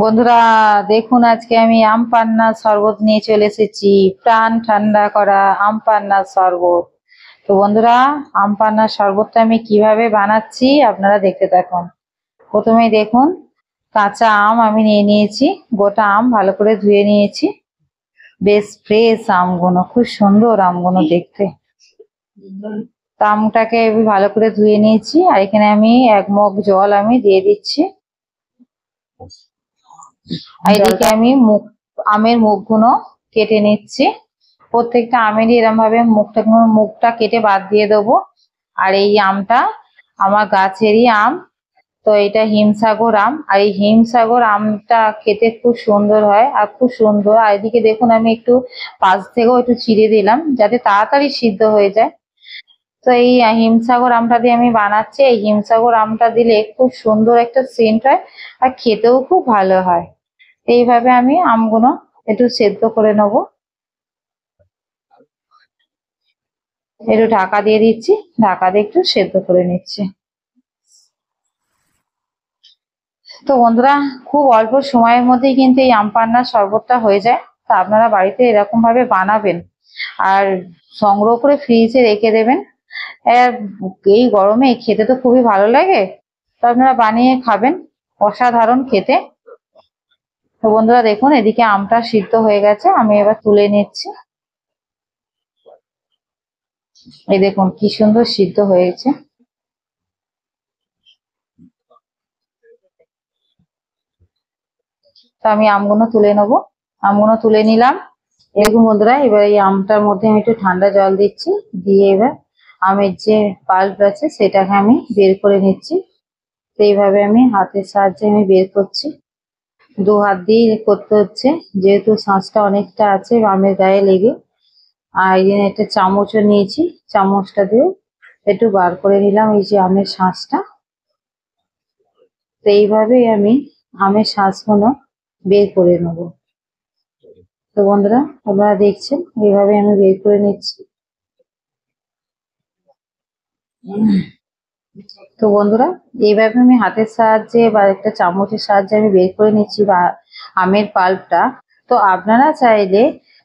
বন্ধুরা দেখুন আজকে আমি আম শরবত নিয়ে চলে এসেছি প্রাণ ঠান্ডা করা আম শরবত তো বন্ধুরা আম পান্নার শরবতটা আমি কিভাবে বানাচ্ছি আপনারা দেখতে থাকুন প্রথমে দেখুন কাঁচা আম আমি নিয়ে নিয়েছি গোটা আম ভালো করে ধুয়ে নিয়েছি বেশ ফ্রেশ আমগুলো খুব সুন্দর আমগুলো দেখতে আমটাকে ভালো করে ধুয়ে নিয়েছি আর এখানে আমি এক মগ জল আমি দিয়ে দিচ্ছি এদিকে আমি মুখ আমের মুখগুলো কেটে নিচ্ছি প্রত্যেকটা আমেরই এরম ভাবে মুখটা মুখটা কেটে বাদ দিয়ে দেবো আর এই আমটা আমার গাছেরই আম তো এটা হিমসাগর আম আর এই হিমসাগর আমটা খেতে খুব সুন্দর হয় আর খুব সুন্দর আর এদিকে দেখুন আমি একটু পাশ থেকেও একটু চিড়ে দিলাম যাতে তাড়াতাড়ি সিদ্ধ হয়ে যায় তো এই হিমসাগর আমটা দিয়ে আমি বানাচ্ছি এই হিমসাগর আমটা দিলে খুব সুন্দর একটা সেন্ট হয় আর খেতেও খুব ভালো হয় এইভাবে আমি আমগুলো একটু সেদ্ধ করে নেব একটু ঢাকা দিয়ে দিচ্ছি ঢাকা দিয়ে একটু সেদ্ধ করে নিচ্ছি তো বন্ধুরা খুব অল্প সময়ের মধ্যেই কিন্তু এই আম পান্নার শরবতটা হয়ে যায় তা আপনারা বাড়িতে এরকম ভাবে বানাবেন আর সংগ্রহ করে ফ্রিজে রেখে দেবেন এই গরমে খেতে তো খুবই ভালো লাগে তো আপনারা বানিয়ে খাবেন অসাধারণ খেতে তো বন্ধুরা দেখুন এদিকে আমটা সিদ্ধ হয়ে গেছে আমি এবার তুলে নিচ্ছি এই দেখুন কি সুন্দর সিদ্ধ হয়েছে তো আমি আমগুলো তুলে নেব আমগুলো তুলে নিলাম এরকম বন্ধুরা এবার এই আমটার মধ্যে আমি একটু ঠান্ডা জল দিচ্ছি দিয়ে এবার আমের যে পাল্প আছে সেটাকে আমি বের করে নিচ্ছি তো এইভাবে আমি হাতের সাহায্যে আমি বের করছি দু হাত দিয়ে করতে হচ্ছে যেহেতু শাঁসটা অনেকটা আছে বামের গায়ে লেগে আর এই একটা চামচও নিয়েছি চামচটা দিয়ে একটু বার করে নিলাম এই যে আমের শাঁসটা তো এইভাবেই আমি আমের শাঁসগুলো বের করে নেব তো বন্ধুরা আপনারা দেখছেন এইভাবে আমি বের করে নিচ্ছি তো বন্ধুরা এইভাবে আমি হাতের সাহায্যে বা একটা চামচের সাহায্যে আমি বের করে নিচ্ছি বা আমের পাল্পটা তো আপনারা চাইলে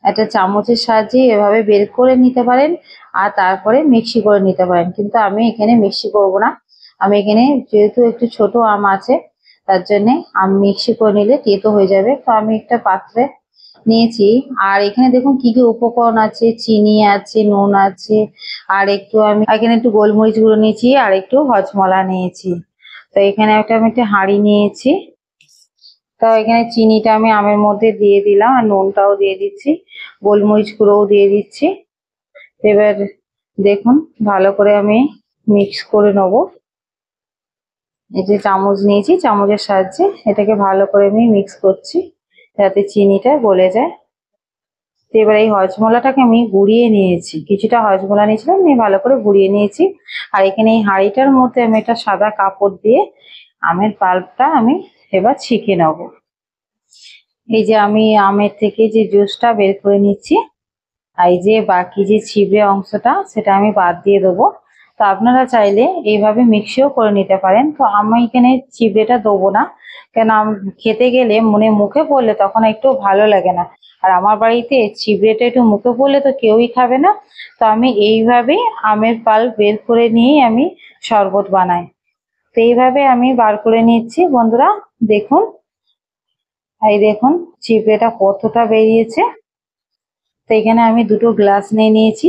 একটা চামচের সাহায্যে এভাবে বের করে নিতে পারেন আর তারপরে মিক্সি করে নিতে পারেন কিন্তু আমি এখানে মিক্সি করব না আমি এখানে যেহেতু একটু ছোট আম আছে তার জন্যে আম মিক্সি করে নিলে তেতো হয়ে যাবে তো আমি একটা পাত্রে নিয়েছি আর এখানে দেখুন কি কি উপকরণ আছে চিনি আছে নুন আছে আর একটু আমি এখানে একটু গোলমরিচ গুঁড়ো নিয়েছি আর একটু হজমলা নিয়েছি তো এখানে একটা আমি একটা হাঁড়ি নিয়েছি তো এখানে চিনিটা আমি আমের মধ্যে দিয়ে দিলাম আর নুনটাও দিয়ে দিচ্ছি গোলমরিচ গুঁড়োও দিয়ে দিচ্ছি এবার দেখুন ভালো করে আমি মিক্স করে নেব এই যে চামচ নিয়েছি চামচের সাহায্যে এটাকে ভালো করে আমি মিক্স করছি যাতে চিনিটা গলে যায় তো এবার এই হজমলাটাকে আমি গুঁড়িয়ে নিয়েছি কিছুটা হজমলা নিয়েছিলাম আমি ভালো করে গুঁড়িয়ে নিয়েছি আর এখানে এই হাঁড়িটার মধ্যে আমি একটা সাদা কাপড় দিয়ে আমের পাল্পটা আমি এবার ছিঁকে নেব এই যে আমি আমের থেকে যে জুসটা বের করে নিচ্ছি আর এই যে বাকি যে ছিবড়ে অংশটা সেটা আমি বাদ দিয়ে দেবো তো আপনারা চাইলে এইভাবে মিক্সিও করে নিতে পারেন তো আমি এখানে চিবড়েটা দেবো না কেন খেতে গেলে মনে মুখে পড়লে তখন একটু ভালো লাগে না আর আমার বাড়িতে চিবড়েটা একটু মুখে পড়লে তো কেউই খাবে না তো আমি এইভাবেই আমের পাল বের করে নিয়েই আমি শরবত বানাই তো এইভাবে আমি বার করে নিচ্ছি বন্ধুরা দেখুন এই দেখুন চিপড়েটা কতটা বেরিয়েছে তো এখানে আমি দুটো গ্লাস নিয়ে নিয়েছি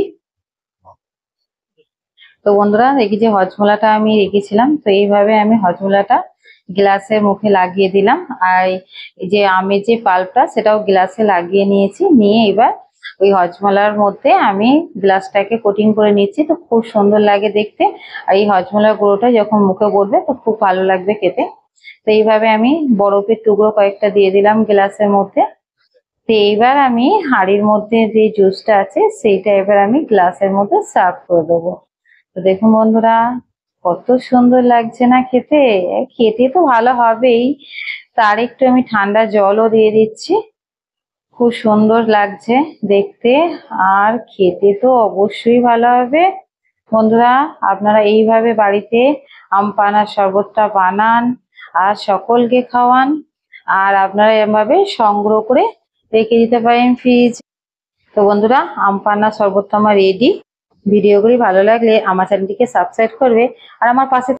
তো বন্ধুরা দেখি যে হজমোলাটা আমি রেখেছিলাম তো এইভাবে আমি হজমোলাটা গ্লাসের মুখে লাগিয়ে দিলাম আর যে আমি যে পাল্পটা সেটাও গ্লাসে লাগিয়ে নিয়েছি নিয়ে এবার ওই হজমলার মধ্যে আমি গ্লাসটাকে কোটিং করে নিচ্ছি তো খুব সুন্দর লাগে দেখতে আর এই হজমলার গুঁড়োটা যখন মুখে পড়বে তো খুব ভালো লাগবে খেতে তো এইভাবে আমি বরফের টুকরো কয়েকটা দিয়ে দিলাম গ্লাসের মধ্যে তো এইবার আমি হাড়ির মধ্যে যে জুসটা আছে সেইটা এবার আমি গ্লাসের মধ্যে সার্ভ করে দেবো তো দেখুন বন্ধুরা কত সুন্দর লাগছে না খেতে খেতে তো ভালো হবেই তার একটু আমি ঠান্ডা জলও দিয়ে দিচ্ছি খুব সুন্দর লাগছে দেখতে আর খেতে তো অবশ্যই ভালো হবে বন্ধুরা আপনারা এইভাবে বাড়িতে আম পানার শরবতটা বানান আর সকলকে খাওয়ান আর আপনারা এভাবে সংগ্রহ করে রেখে দিতে পারেন ফ্রিজ তো বন্ধুরা আম পানার শরবতটা আমার রেডি ভিডিওগুলি ভালো লাগলে আমার চ্যানেলটিকে সাবস্ক্রাইব করবে আর আমার পাশে